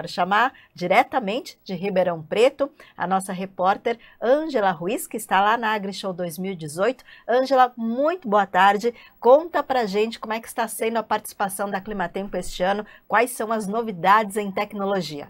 Quero chamar diretamente de Ribeirão Preto a nossa repórter Ângela Ruiz, que está lá na AgriShow 2018. Ângela, muito boa tarde. Conta pra gente como é que está sendo a participação da Climatempo este ano, quais são as novidades em tecnologia.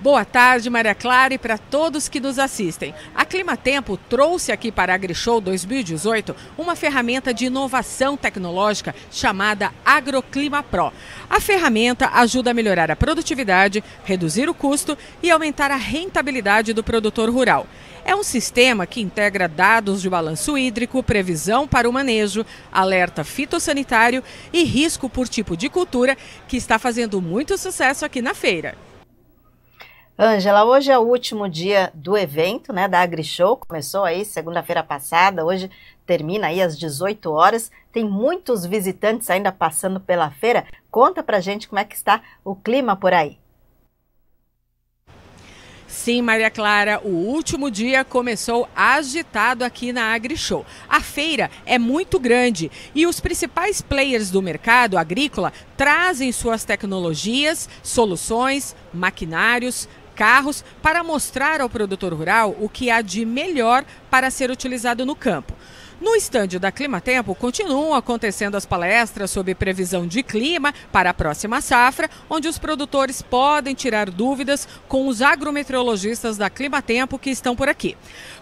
Boa tarde, Maria Clara, e para todos que nos assistem. A Climatempo trouxe aqui para a AgriShow 2018 uma ferramenta de inovação tecnológica chamada AgroClima Pro. A ferramenta ajuda a melhorar a produtividade, reduzir o custo e aumentar a rentabilidade do produtor rural. É um sistema que integra dados de balanço hídrico, previsão para o manejo, alerta fitossanitário e risco por tipo de cultura que está fazendo muito sucesso aqui na feira. Ângela, hoje é o último dia do evento, né, da AgriShow, começou aí segunda-feira passada, hoje termina aí às 18 horas, tem muitos visitantes ainda passando pela feira, conta pra gente como é que está o clima por aí. Sim, Maria Clara, o último dia começou agitado aqui na AgriShow. A feira é muito grande e os principais players do mercado agrícola trazem suas tecnologias, soluções, maquinários, carros para mostrar ao produtor rural o que há de melhor para ser utilizado no campo. No estande da Climatempo continuam acontecendo as palestras sobre previsão de clima para a próxima safra, onde os produtores podem tirar dúvidas com os agrometeorologistas da Climatempo que estão por aqui.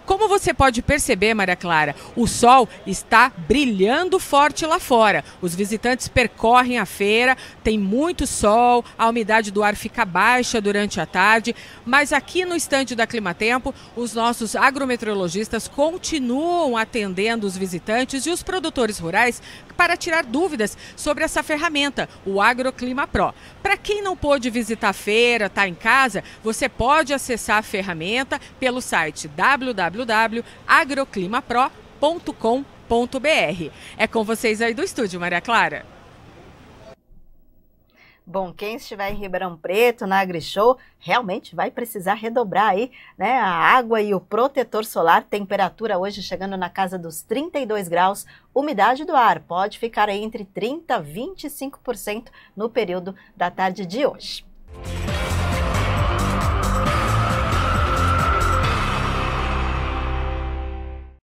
Como você pode perceber, Maria Clara, o sol está brilhando forte lá fora. Os visitantes percorrem a feira, tem muito sol, a umidade do ar fica baixa durante a tarde, mas aqui no estande da Climatempo, os nossos agrometeorologistas continuam atendendo os os visitantes e os produtores rurais para tirar dúvidas sobre essa ferramenta, o Agroclima Pro. Para quem não pôde visitar a feira, está em casa, você pode acessar a ferramenta pelo site www.agroclimapro.com.br. É com vocês aí do estúdio, Maria Clara. Bom, quem estiver em Ribeirão Preto, na AgriShow, realmente vai precisar redobrar aí, né? A água e o protetor solar, temperatura hoje chegando na casa dos 32 graus, umidade do ar pode ficar aí entre 30 e 25% no período da tarde de hoje.